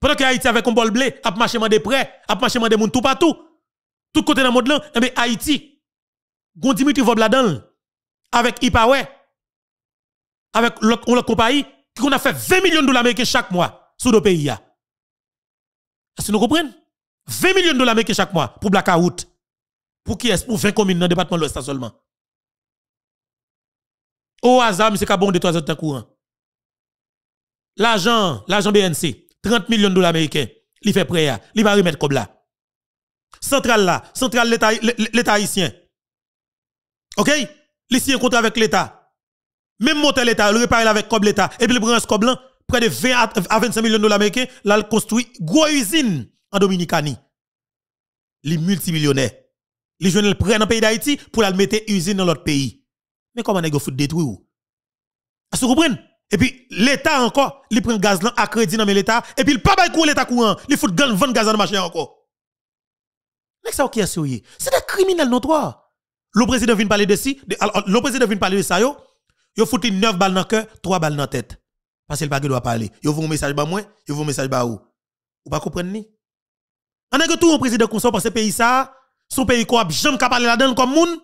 Pendant que Haïti avec un bol blé, a marché de prêts, a marché de moun tout partout. Tout côté dans le monde là, mais eh Haïti, gon Dimitri Vob avec Ipawe, avec l'autre compagnie, qui a fait 20 millions de dollars américains chaque mois sous nos pays. Est-ce que nous comprenons? 20 millions de dollars américains chaque mois pour blackout. Pour qui est-ce? Pour 20 communes dans le département de l'Ouest seulement. Au hasard, M. Kabon de 3 ans de courant. L'argent, l'argent BNC, 30 millions de dollars américains, il fait prêt, il va remettre comme là. centrale là, Centrale, l'État haïtien. OK Il signe un contrat avec l'État. Même monter l'État, il réparer avec comme l'État. Et puis le prend un blanc, près de 20 à 25 millions de dollars américains, là, il construit une grosse usine en Dominicanie. Les multimillionnaires. Les jeunes le prennent dans le pays d'Haïti pour mettre mettre usine dans l'autre pays. Mais comment est-ce que vous détruire Est-ce que vous comprenez et puis l'État encore, il prend gaz là à crédit dans l'État et puis il pas bail l'État courant, il fout gang vendre gaz dans marché encore. Mais ça qui est C'est des criminels notoires. Le président vient parler de si, le président vient parler de ça yo. Yo fout 9 balles dans le cœur, 3 balles dans la tête. Parce qu'il pas doit parler. Yo vous un message ba moi, yo vous un message ba ou. Ou pas comprendre ni. On a que tout un président comme ça parce que pays ça, son pays quoi, j'aime qu'à parler là-dedans comme moun.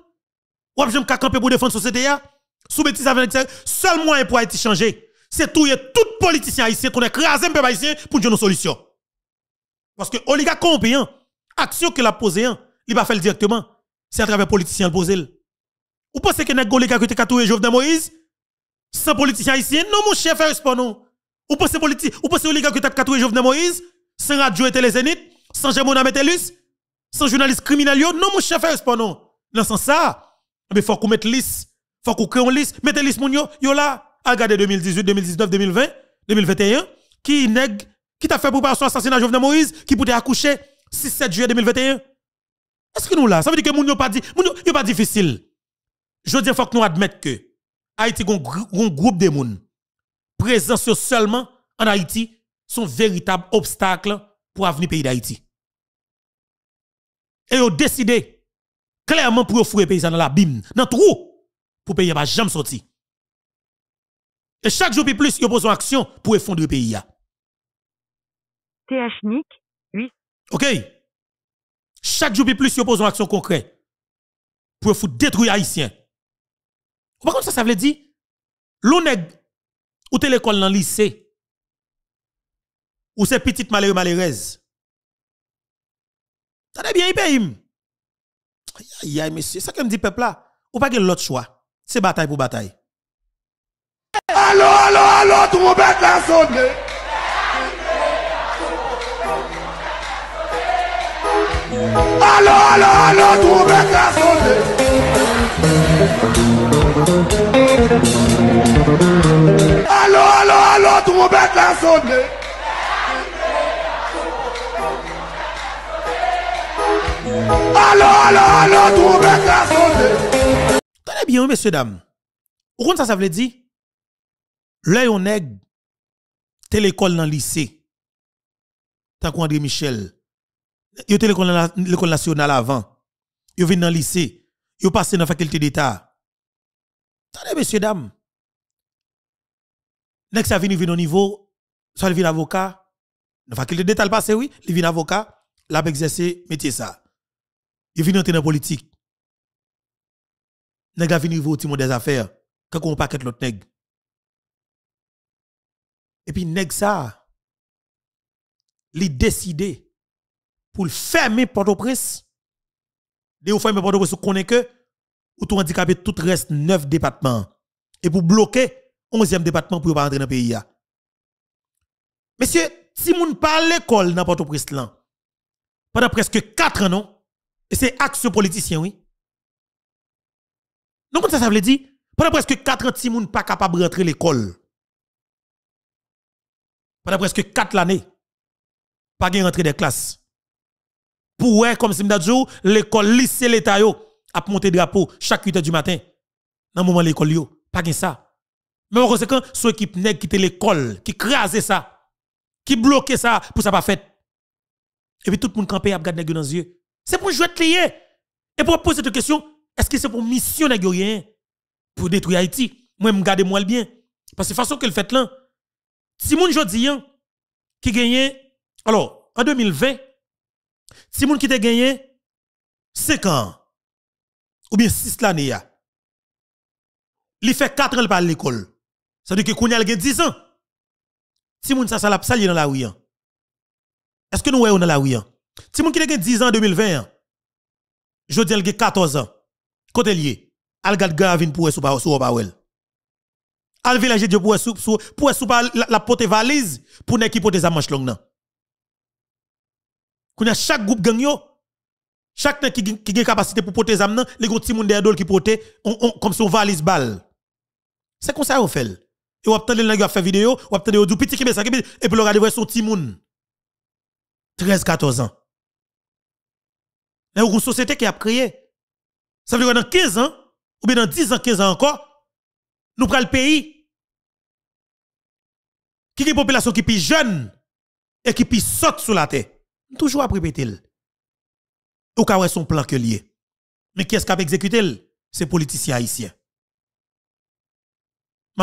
Ou jamais capable camper pour défendre société ya. Sous bêtise avec seul moyen pour Haïti changer, c'est tout tout politicien haïtien qu'on écrase un peuple haïtien pour nous une solution. Parce que oligarque compétent, hein. action qu'il a posée, hein, il va faire directement. C'est à travers politicien poser. Ou pensez que nèg oligarque qui t'a toué Jovenel Moïse sans politicien haïtien non mon chef respond non. Ou pensez politique, ou pensez oligarque qui t'a toué Jovenel Moïse sans radio et télé Zénith, sans Gemona Metellus, sans journaliste criminel non mon chef respond non. Dans ce sens ça, eh il faut qu'on mette liste faut qu'on crée une liste, mettez liste moun yo, yo là, Agade 2018, 2019, 2020, 2021, qui nèg qui t'a fait pour son assassinat Jovenel Moïse, qui pouvait accoucher 6 7 juillet 2021. Est-ce que nous là, ça veut dire que moun yo pas dit, moun yo pas difficile. Je dis faut que nous admettons que Haïti un groupe de moun présents seulement en Haïti sont véritable obstacle pour avenir pays d'Haïti. Et ont décidé clairement pour le pays dans la bim, dans trou pour payer pas jamais sorti. Et chaque jour plus, a une action pour effondrer le pays. TH Nick, oui. OK. Chaque jour plus, a une action concrète pour foutre détruire haïtien. Par contre, ça, ça veut dire, l'on est, ou t'es l'école dans le lycée, ou c'est petite malheureux malheureuse. T'as bien, il paye. Aïe, aïe, monsieur, ça que me dit peuple là. Ou pas l'autre choix c'est bataille pour bataille. Allô, allô, allô, trompette la sonné. Allô, allô, allô, trompette la sonné. Allô, allô, allô, trompette la sonné. Allô, allô, allô, trompette la sonné. Monsieur messieurs, dames, vous comprenez ça, ça veut dire? L'œil on est t'es l'école dans le lycée. Tant André Michel, yo te l'école nationale avant. Yo venu dans lycée. Yo passe dans la faculté d'État. Attendez, messieurs, dames. Nègre, ça vient au niveau, soit vient avocat, dans la faculté d'État, le passe. oui, il vient avocat, l'a exercé métier ça. Il vient entrer dans politique nèg a fini au timon des affaires quand on paquet l'autre nèg et puis nèg ça li décidé pour fermer Port-au-Prince et ou fermer Port-au-Prince connaît que ou tout handicapé tout reste neuf départements et pour bloquer 11e département pour pas rentrer dans le pays Monsieur, si moun pas l'école dans Port-au-Prince pendant presque 4 ans et c'est action politicien oui non, comme ça, ça veut dire? Pendant presque 4 ans, si moun pas capable de rentrer l'école. Pendant presque 4 années, pas de rentrer des classes. Pour comme si m'dadjou, oh, l'école, lycée, l'état yo, a monté drapeau chaque 8 h du matin. Dans le moment l'école yo, pas de ça. Mais en conséquence, ceux qui nèg quitté l'école, qui crase ça, qui bloque ça pour ça pas Et puis tout le monde campé a regarder dans les yeux. C'est pour jouer lié. Et pour poser cette question, est-ce que c'est pour mission négorien pour détruire Haïti Moi, je garde moi bien. Parce que de façon que le fait là, Simon Jodian, hein, qui gagnait, alors, en 2020, Simon qui a gagné 5 ans, ou bien 6 l'année, il fait 4 ans par l'école. Ça veut dire que il a 10 ans. Simon ça, ça l'a dans la rue. Hein. Est-ce que nous voyons dans la rue? Simon hein? qui a 10 ans en 2020, Jodian a 14 ans. Côté lié, al gade gavin pour sou pas sou pas wel. Al village de pour sou pour sou pas la pote valise pour ne qui pote sa manche long nan. Kounya chaque groupe gang yo chaque qui qui gen capacité pour pote zam nan, les gros ti moun derrière qui pote comme son valise balle. C'est comme ça on fait. Et on attend les nèg faire vidéo, on attend du petit qui e met ça et puis on regarde son ti moun. 13 14 ans. Mais une société qui a créé ça veut dire que dans 15 ans, ou bien dans 10 ans, 15 ans encore, nous prenons le pays. Qui est une population qui est jeune et qui est saute sur la terre. Toujours à répéter. Au cas où son plan que lié. Mais qui est-ce qui a exécuté C'est politiciens haïtiens.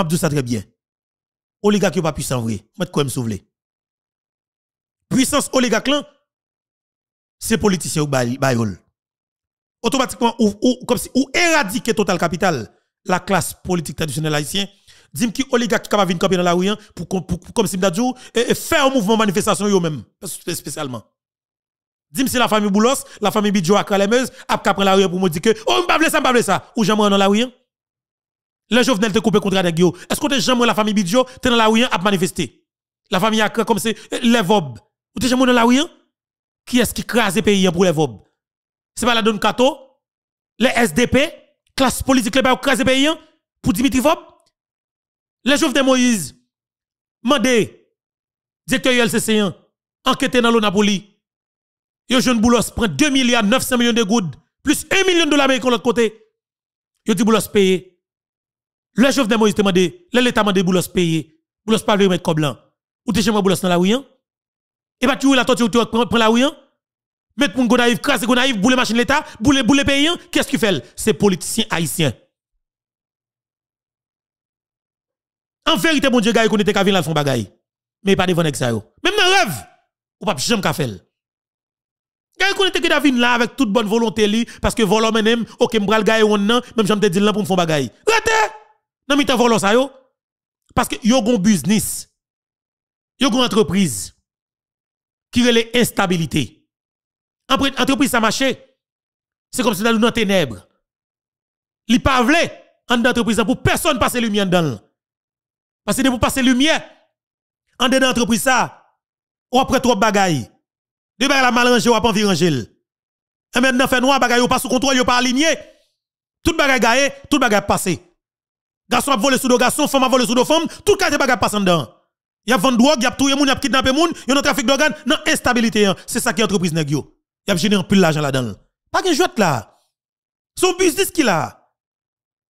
dis ça très bien. Oligarque pas puissant vrai. vais quoi me Puissance oligarque clins, c'est politicien ou bayol automatiquement ou, comme si ou éradiquer total capital la classe politique traditionnelle haïtienne dis qui oligarque qui va venir dans la rue hein, pour, comme si m'dadjou et, faire un mouvement manifestation yo même spécialement dis si la famille Boulos la famille Bidjo à a a prendre la rue pour me dire que oh m'pa ça ça ou jamais dans la rue hein. les Jovenel te couper contre avec yo est-ce que tu jamais la famille Bidjo t'es dans la rue à hein, manifester la famille a comme c'est eh, les vob ou t'es jamais dans la rue qui est-ce qui crase pays pour les vob c'est pas la donne Kato, les SDP, classe politique, les craser pays, pour Dimitri Vob, les chefs de Moïse, mandé, directeur ULCC1, enquêté dans Napoli, Yo jeune Boulos prend 2 milliards 900 millions de gouttes, plus 1 million de dollars de l'autre côté. Yo dit Boulos payé. Le chef de Moïse demande, l'État demande Boulos payé. Boulos pas de mettre comme blanc. Ou t'es chez Boulos dans la ouïe? Et bah tu la tortue, tu prends la ouïe? Hein? Mettre mon gonaïf, crasse, gonaïf, boule machine l'État, boule, boule payant, hein. qu'est-ce qu'il fait? C'est politicien haïtien. En vérité, bon Dieu, gars, qu'on était cavine là, fond bagaille. Mais pas devant ça yo. Même dans rêve, ou pas jamais qu'à fait. Gars, qu'on était cavine là avec toute bonne volonté li, parce que volant menem, ok, m'bral gars, on nan, même j'aime te dire là pour me faire rate Rete! Non, mais t'as volant ça yo. Parce que yo gon business. Yo gon entreprise. Qui relève instabilité entreprise ça marché. C'est comme si nous dans ténèbres. Li pas vle en d'entreprise pour personne passer lumière dans Parce que pour passer lumière en dedans entreprise ça, ou après trop bagaille. De bagaille la mal ou pas envie Et maintenant fait noir bagaille ou pas sous contrôle, ou pas aligné. Tout bagaille gaillé, tout bagage passé. Garçon a volé sous le garçon, femme a volé sous le femme, tout carte bagaille passe dedans. Y a vendre drogue, y a tout y a moun, y a kidnappé moun, y a un trafic d'organes, non instabilité. Hein. C'est ça qui est entreprise nèg il a généré un peu l'argent là-dedans. Pas qu'un jouet là. Son business qu'il a.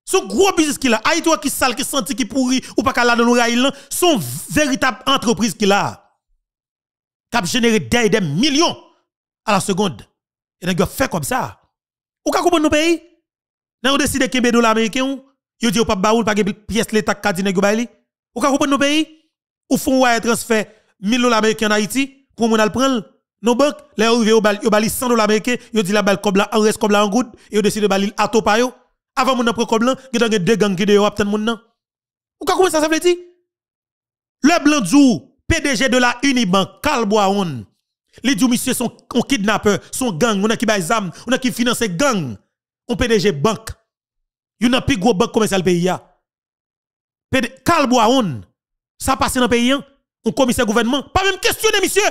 Son gros business qu'il a. Haïti qui sale, qui senti, qui pourri, ou pas qu'à la dans là. Son véritable entreprise qu'il a. Qui a généré des, millions à la seconde. Et n'a fait comme ça. Ou ka comprendre nos pays? N'a ou décide qu'il y a dollar américain. Yo dit bah, pas baoul, pas de pièce l'État qui a dit n'a bah, Ou ka comprendre nos pays? Ou font un transfert 1000 dollars américains en Haïti pour mon al prendre. Nos banques, les arrivés, ils balent 100 dollars américains, ils disent la balle comme en reste comme là en goutte, ils décidé de baller à payo. Avant mon après comme là, ils ont deux gangs qui ont obtenu mon nom. Ou comment ça, ça veut dire? Le blanc du PDG de la Unibank, Carl Boaon, les deux monsieur sont kidnappeurs, sont gang, on a qui baille zam, on a qui finance gang. On PDG banque. Yon a plus gros banque commerciale pays Carl Boaon, ça passe dans le pays, on hein? commissaire gouvernement, pas même questionner monsieur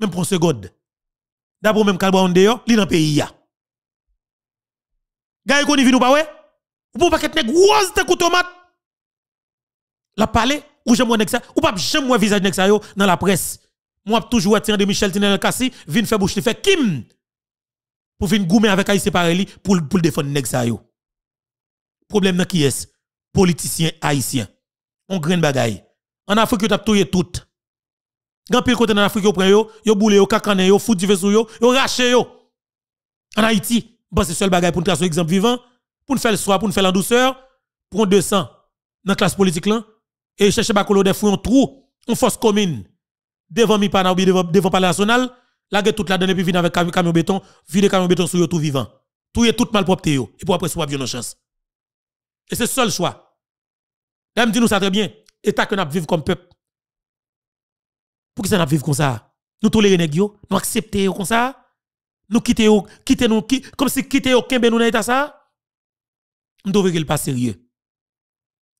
même pour seconde. D'abord, même on dehors, li dans pays ya. Gaye koni vin ou pas Ou pa paquet nèg de te tomate. La parler ou j'aime nèg ça, ou pas j'aime visage nèg yo dans la presse. Moi toujours tien de Michel Tinel Kassi, vin faire bouche fè Kim. Pour venir goumer avec Aïssé Pareli pour pour défendre nèg yo. Problème nan qui est? Politicien haïtien. On graine bagay. En Afrique, tap touye tout. Grand pile côté en Afrique, yo prend yo, yo boule yo, kakane yo, fout du yo, yo rache yo. En Haïti, bon, c'est seul bagay pour nous tracer exemple vivant, pour nous faire le soir, pour nous faire la douceur, nous 200 dans la classe politique et chercher bakolo des un trou, une force commune, devant mi pana ou devant, devant palais national, la toute la donne puis vine avec camion béton, vide camion béton sur yo tout vivant. Tout est tout mal propre yo, et pour après soit une chance. Et c'est le seul choix. Dame dit nous ça très bien, état que nous vivre comme peuple pour qui ça n'a vivre comme ça Nous tolérons les gens, nous accepter comme ça Nous quitter quitter nous comme si quitter aucun ben nous ça Nous devons le pas sérieux.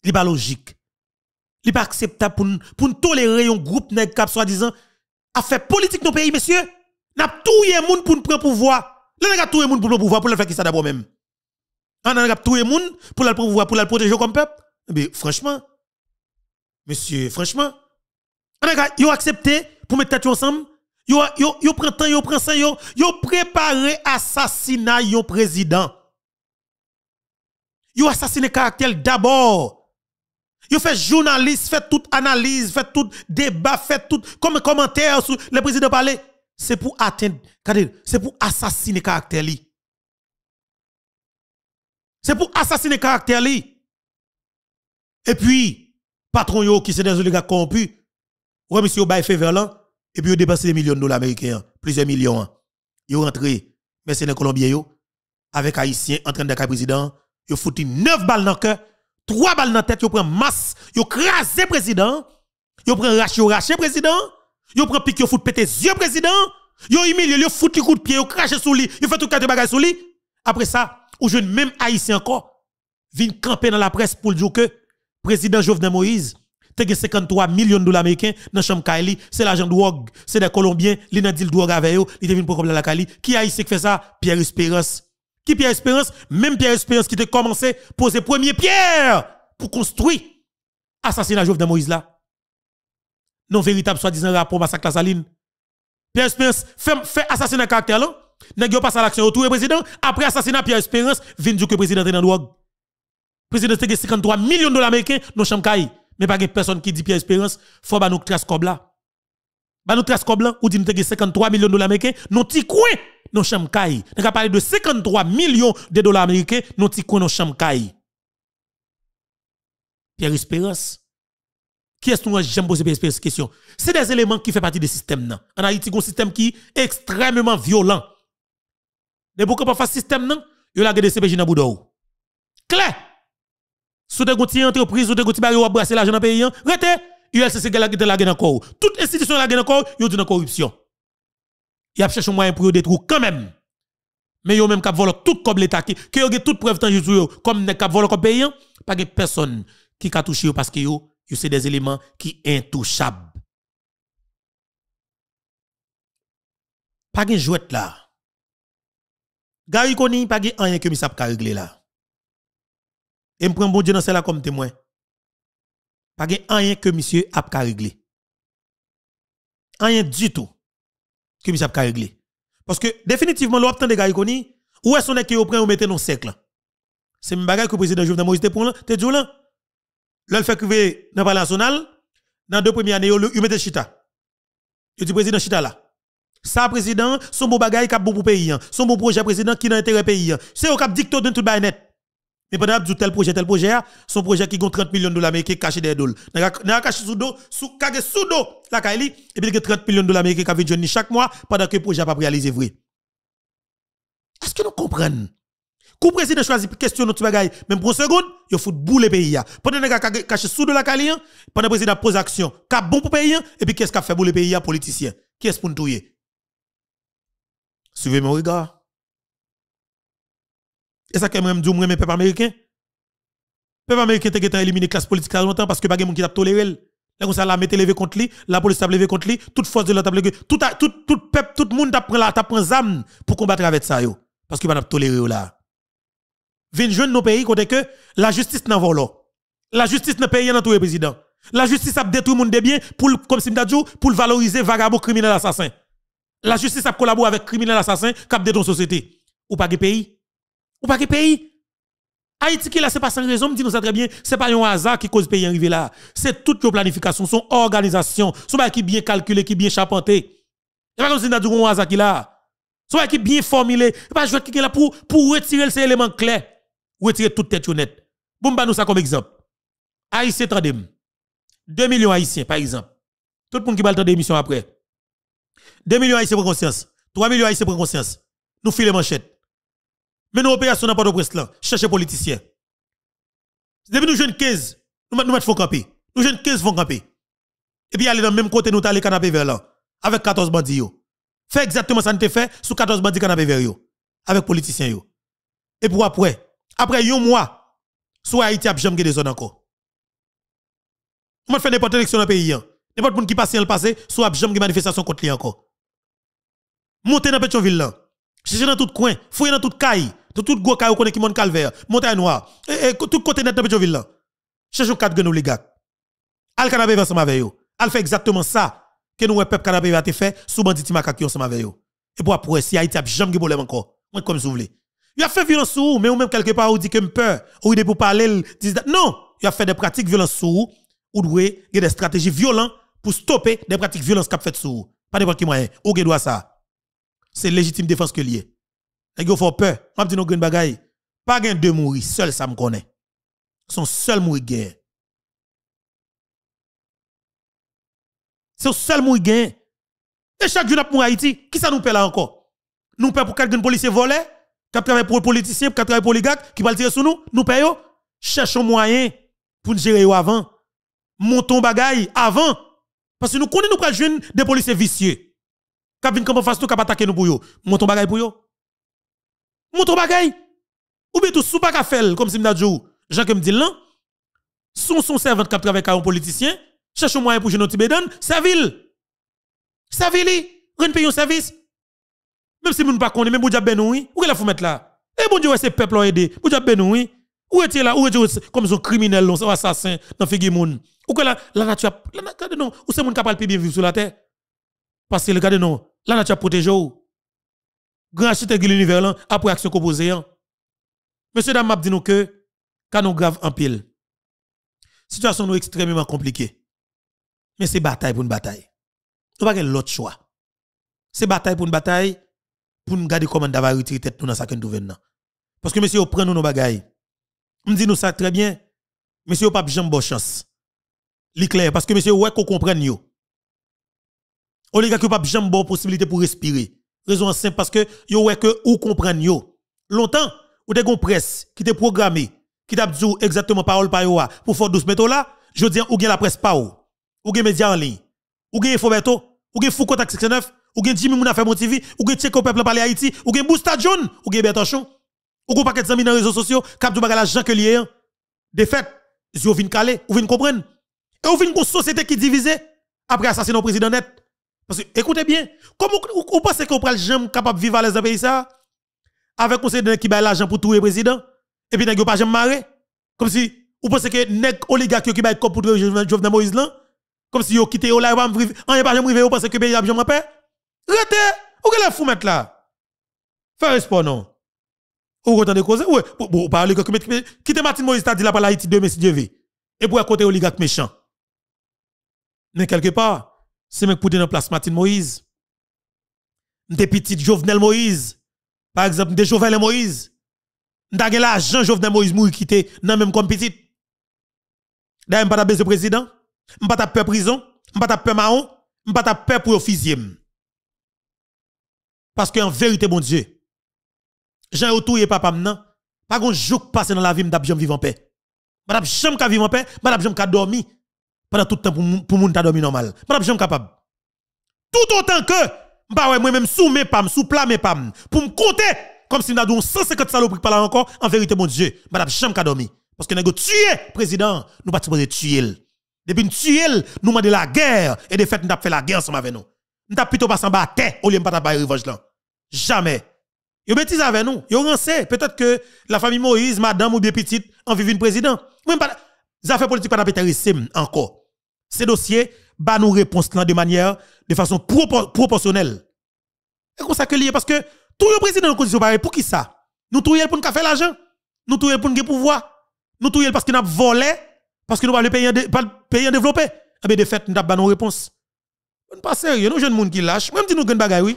n'est pas logique. n'est pas acceptable pour pour tolérer un groupe nèg cap soi-disant a fait politique le pays messieurs. tout le monde pour nous prendre pouvoir. avons tout le monde pour prendre pouvoir pour le faire ça d'abord même. On ah, a le monde pour le pouvoir pour le protéger comme peuple. Mais eh franchement monsieur franchement ah, yo accepté pour mettre tête ensemble. Yo yo yo prend temps, yo prend ça, yo yo préparé assassinat yon président. Yo assassiné caractère d'abord. Yo fait journaliste, fait toute analyse, fait tout débat, fait tout comme commentaire sur le président parler. C'est pour atteindre, c'est pour assassiner caractère li. C'est pour assassiner caractère li. Et puis patron yo qui c'est des oligarques corrompus Ouais, monsieur, vous avez fait vers là, et puis vous dépensé des millions de dollars américains, plusieurs millions. Hein. Vous rentrez, mais c'est les Colombiens, avec haïtien en train d'être président, vous foutu 9 balles dans le cœur, 3 balles dans la tête, vous prenez masse, vous crasez président, vous prenez raché, raché président, vous prenez pique, vous foutez pété yeux président, vous humiliez, vous foutez coup de pied, vous crachez sous lui, vous faites tout de bagages sous lui. Après ça, vous jeune même Haïtien encore, vient camper dans la presse pour dire que président Jovenel Moïse, tu 53 millions de dans chambre c'est l'argent de drogue, c'est des Colombiens, ils n'ont dit drogue avec eux, ils venus pour la Cali. Qui a ici qui fait ça Pierre Espérance. Qui Pierre Espérance Même Pierre Espérance qui a commencé à poser première pierre pour construire assassinat Jovenel Moïse là. Non véritable soi-disant rapport massacre la saline. Pierre Espérance fait, fait assassinat caractère là. N'a pas à l'action autour du président après assassinat Pierre Espérance, vient du que le président est dans drogue. Le président a 53 millions de dollars américains dans le mais pas une personne qui dit Pierre Espérance, faut ba nous trace comme Ba nous trace comme là, ou dit nous 53 millions de dollars américains, non t'y coin, non caille. Nous avons parlé de 53 millions de dollars américains, nous t'y coin, non Pierre Espérance, qui est-ce que nous j'aime poser espérance question C'est des éléments qui font partie du système. En Haïti, un système qui est extrêmement violent. Mais pourquoi pas faire système, non? Il y a des CPJ dans Boudou. Claire! Sous des petites entreprise, sous des petites barrières, l'argent dans le pays, hein? rete, ULCC de la gagne encore. Toute institution la gagne encore, yon dit dans corruption. Y a cherché moyen pour détruire quand même. Mais a même kap volo tout comme l'État qui, que yon toute preuve tant yon comme ne kap volo comme pays, hein? pas personne qui a touché parce que c'est des éléments qui intouchables. Pas de jouet là. Gary Koni, pas de rien que misap ka régler là. Et je prends bon Dieu dans celle-là comme témoin. Pas rien que monsieur a pas régler. Rien du tout que monsieur a pas Parce que définitivement temps de gars où est-ce qu'on est qui au prend ou mettez dans cercle C'est une bagarre que le président Jovenel Moïse te prend là, te dit là. Là fait crever dans palais national dans deux premières années, il mettez chita. Il dit président chita là. Ça, président, son bon bagaille qui a bon pour pays, hein. son bon projet président qui dans intérêt pays. Hein. C'est au cap dictateur de tout baïnette. Dépendant du tel projet, tel projet, ah, son projet qui compte 30 millions de dollars américains caché des dollars. N'a caché sous dos, sous caché sous dos, la Kaili, et puis 30 millions de dollars américains qui viennent chaque mois pendant que le projet n'a pas réalisé vrai. Est-ce que nous comprenons? Quand le président choisit question notre bagaille, même pour une seconde, il faut boule le pays. Ah. Pendant que caché sous dos la Kaili, hein, pendant le président pose action, cap bon pour pays, hein, et puis qu'est-ce qu'a fait pour le pays, ah, politicien? Qui est-ce pour nous Suivez mon regard. Et ça, quand même, je me peuple américain. Peuple américain a éliminé la classe politique longtemps parce que pas de monde qui t'a toléré. Là, comme ça, la mettez levé contre lui, la police a levé contre lui, toute force de l'autre a levé. Tout, tout, tout peuple, tout le monde t'a pris la, t'a pour combattre avec ça, yo. Parce que pas toléré là. Vin jeune nos pays, côté que la justice n'a volé. La justice n'a payé dans tous les présidents. La justice a détruit le monde des biens pour, comme si pour valoriser vagabond criminel assassin. La justice a collaboré avec criminels assassins qui a détruit la société. Ou pas de pays. Ou pas que pays. Haïti qui là, c'est pas sans raison, me dit nous ça très bien, c'est pas un hasard qui cause pays arriver là. C'est toute une planification, son organisation, son qui bien calculé, qui bien charpenté. C'est pas comme si nous avons un hasard qui là. Son qui bien formulé, c'est pas jouer qui là pour, pour retirer ces éléments clés. Retirer toute tête honnête. Bon, bah, nous ça comme exemple. Haïtien, c'est 2 millions haïtiens, par exemple. Tout le monde qui parle le l'émission d'émission après. 2 millions haïtiens pour conscience. 3 millions haïtiens pour conscience. Nous filons manchettes mais nos opérations dans le presse là, cherchez politiciens. Depuis nous jeunes 15, nous mettons fond camper. Nous jeunes 15 font camper. Et puis aller dans le même côté, nous allons canapé vers là, avec 14 bandits. Fait exactement ça nous te fait sous 14 bandits canapé vers yo, avec politiciens yo. Et pour après, après un mois, soit Haïti a jamais des zones encore. On va faire n'importe quelle dans le pays. Hein. N'importe qui passe dans le passé, soit a jamais des manifestations contre lui encore. Montez dans ville là. Cherchez dans tout coin, fouillez dans tout caille, dans tout gros caille, connaissez qui monte calvaire, montagne noire, et, tout côté net de Petroville là. Cherchez quatre nous les gars. Al canapé ensemble avec eux. Al fait exactement ça que nous peuple canapé a fait sous bandit makak ensemble avec eux. Et pour après si Haïti a jamais de problème encore. Moi comme vous voulez. Il a fait violence vous, mais ou même quelque part ou dit que peur ou il est pour parler non, il a fait des pratiques violentes sous ou a des stratégies violentes pour stopper des pratiques violentes qu'a fait vous. Pas n'importe qui moyen. Ou doit ça c'est légitime défense que lié. Et yo font peur. M'a dit non green bagaille. Pas gain deux mourir, seul ça me connaît. Son seul mourir gain. C'est seul mourir gain. Et chaque jour pour Haïti, qui ça nous paie là encore Nous paie pour quelqu'un policier volés, qui travaille pour les politiciens, qui travaille pour les gars, qui va tirer sur nous, nous payons. Cherchons moyen pour nous gérer avant. Montons bagaille avant. Parce que nous connaissons nous des policiers vicieux. Kap vin comment face tout kap attaquer nous pour yo. Monton bagay pour yo. Monton bagay. Ou bien tout pa ka faire comme si m'dadjou. jou. Jean que me son son servante qui travaille avec un politicien, cherche un moyen pour Sa Tibédan, servile. Servili. Ren payer un service. Même si moun pa pas connaît, même Boudja Benoui, où est la fou mettre là Eh bon Dieu, c'est peuple a aidé. Boudja Benoui, Ou est-il là Ou est-il comme son criminel, son assassin, dans figu moun Ou que la la nature la non, où c'est moun capable bien vivre sur la terre parce que regardez, non, là, nous avons protégé. Grand chute de l'univers, après action composée. Hein. Monsieur Dame m'a dit nous que, quand nous grave en pile, situation nous extrêmement compliquée. Mais c'est bataille pour une bataille. Nous n'avons pas l'autre choix. C'est bataille pour une bataille pour nous garder comment d'avoir retiré tête nous dans sa nous Parce que monsieur, prend nous nos bagailles. On m'm dit nous ça très bien. Monsieur, pas de bonne chance. L'éclair, parce que monsieur, ouais, qu'on comprenne Oligarque oh, pas jamais bonne possibilité pour respirer. Raison simple parce que yo ouais que ou comprennent yo. Longtemps, ou des gon presse qui te programmé, qui t'a dit exactement parole par yo pour faire douce mètres là, je dis ou gen la presse pas ou. Ou gen média en ligne. Ou gen Infoberto, ou gen Foucault 69, ou gen Jimmy Mouna fait TV, ou gen Tcheko peuple parler Haïti, ou gen Boosta John, ou gen Bertachon. Ou gon paquet zami dans les réseaux sociaux, cap du bagala Jean que lié. Hein. De fait, yo vin calé, ou vin comprenne. Et ou vin une société qui divisée après assassinat président net. Parce que, écoutez bien, comment vous pensez qu'on prend le jamais capable de vivre à de pays ça? Avec un de qui baille l'argent pour trouver le président? Et puis, n'a pas jamais marré Comme si, vous pensez que nèg oligarque qui baille pour trouver le Jovenel Moïse là? Comme si vous quittez là, vous n'avez pas jamais vous pensez que pays a jamais paix? Rete! Ou que la fou mettre là? Faire espoir non? Ou autant de causer? Ouais, vous parler que quittez Martin Moïse, t'as dit là par la 2 mais si Dieu veut. Et pour côté oligarque méchant. Mais quelque part, c'est même pour dans place Martin Moïse. Des petites Jovenel Moïse. Par exemple, des Jovenel Moïse. N'a gen l'argent Jovenel Moïse mourir quitté non même comme petite. D'ailleurs, pas de président, pas peur prison, pas peur marron, pas peur pour officier. Parce qu'en vérité mon Dieu, Jean autour et papa m'nan, pas qu'on jouk passe dans la vie m'dap vivre en paix. M'dap jamais vivre en paix, m'dap jamais dormir pendant tout le temps pour pour moun ta dormi normal pas jamais capable tout autant que bah ouais moi même sous mes pam sous plat mes pam pour me compter comme si nous avons 150 saloperies par là encore en vérité mon dieu madame jamais capable dormi parce que nous tué président nous pas supposé tuer depuis nous tuer nous dit la guerre et de fait nous avons fait la guerre ensemble avec nous nous avons plutôt pas en battre, au lieu de pas revanche là jamais Yo bêtise avec nous, yo rancé, peut-être que la famille Moïse, madame ou bien petite, en vivent une président. Même pas, les affaires politiques pas d'intéressé encore ces dossiers, bah nous réponse de manière, de façon proportionnelle. Et comme ça que lié, parce que tout le président de la condition pareil, pour qui ça? Nous trouvons pour nous faire l'argent, nous trouvons pour nous pouvoir, nous trouvons parce que nous volé, parce que nous avons le pays, pays développé. Et eh bien, de fait, nous avons nos réponses. On pas sérieux, nous jeunes monde qui lâche. Même si nous des bagaille, oui.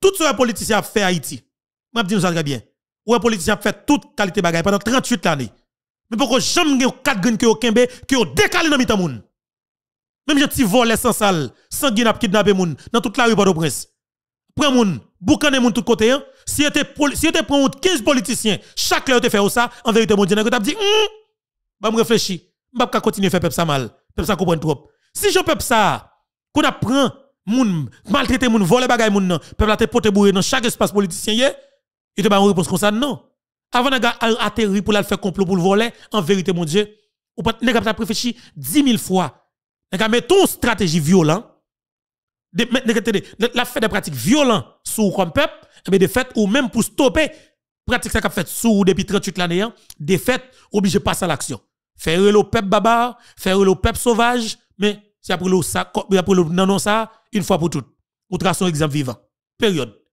Tout ce que les politiciens fait à Haïti, moi dis nous ça très bien. Ou politiciens ont fait toute qualité pendant 38 années. Mais pourquoi jamais 4 gagnes qui ont kembe, qui ont décalé dans le monde? Même si tu vole sans salle, sans guin kidnapper moun, dans toute la rue par au prince Prends moun, boucaner moun tout côté, hein. Si tu si prends 15 politiciens, chaque leur te fait ça, en vérité, mon Dieu, tu as dit, hum, bah me réfléchir, Je pas bah, continuer à faire peuple ça mal, peuple ça comprend trop. Si je peuple ça, qu'on apprend, moun, maltraiter moun, voler bagay moun, nan, peuple a te pote dans chaque espace politicien, yé, il te pas une réponse comme ça, non. Avant d'aller atterri pour la faire complot pour le voler, en vérité, mon Dieu, ou pas, nèg pas réfléchi 10 000 fois nous ton une stratégie violente. La fait des pratiques violentes sous comme peuple, mais de fait, ou même pour stopper pratiques ça qu'a fait sous depuis 38 l'année, hein, de fait, obligé de passer à l'action. Faire le peuple babar, faire le peuple sauvage, mais c'est après le ça, le non, ça, une fois pour toutes. Ou traçons exemple vivant. Période.